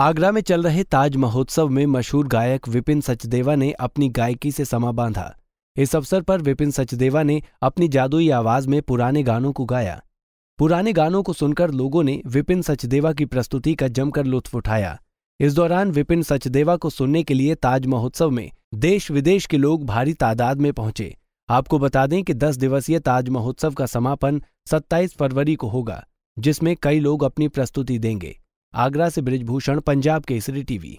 आगरा में चल रहे ताज महोत्सव में मशहूर गायक विपिन सचदेवा ने अपनी गायकी से समा बांधा इस अवसर पर विपिन सचदेवा ने अपनी जादुई आवाज में पुराने गानों को गाया पुराने गानों को सुनकर लोगों ने विपिन सचदेवा की प्रस्तुति का जमकर लुत्फ उठाया इस दौरान विपिन सचदेवा को सुनने के लिए ताज महोत्सव में देश विदेश के लोग भारी तादाद में पहुंचे आपको बता दें कि दस दिवसीय ताज महोत्सव का समापन 27 फरवरी को होगा जिसमें कई लोग अपनी प्रस्तुति देंगे आगरा से ब्रिजभूषण पंजाब केसरी टीवी